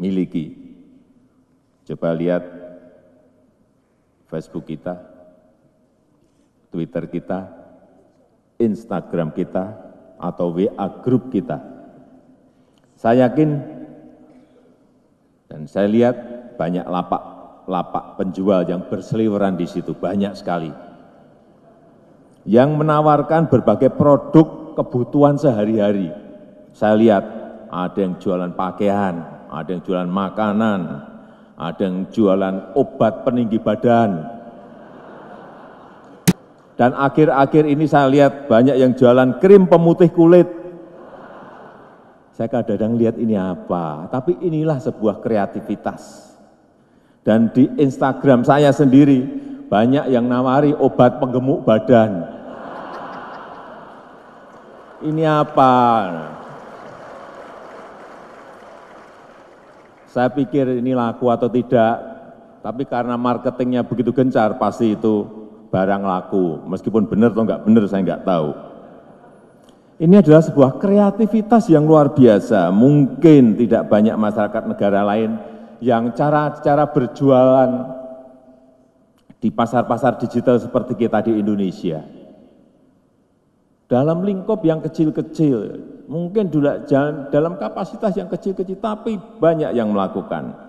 miliki. Coba lihat Facebook kita, Twitter kita, Instagram kita, atau WA grup kita. Saya yakin dan saya lihat banyak lapak-lapak penjual yang berseliweran di situ, banyak sekali. Yang menawarkan berbagai produk kebutuhan sehari-hari. Saya lihat ada yang jualan pakaian, ada yang jualan makanan, ada yang jualan obat peninggi badan. Dan akhir-akhir ini saya lihat banyak yang jualan krim pemutih kulit. Saya kadang-kadang lihat ini apa, tapi inilah sebuah kreativitas. Dan di Instagram saya sendiri banyak yang nawari obat penggemuk badan. Ini apa? saya pikir ini laku atau tidak, tapi karena marketingnya begitu gencar, pasti itu barang laku. Meskipun benar atau enggak benar, saya enggak tahu. Ini adalah sebuah kreativitas yang luar biasa. Mungkin tidak banyak masyarakat negara lain yang cara-cara berjualan di pasar-pasar digital seperti kita di Indonesia. Dalam lingkup yang kecil-kecil, mungkin dalam kapasitas yang kecil-kecil, tapi banyak yang melakukan.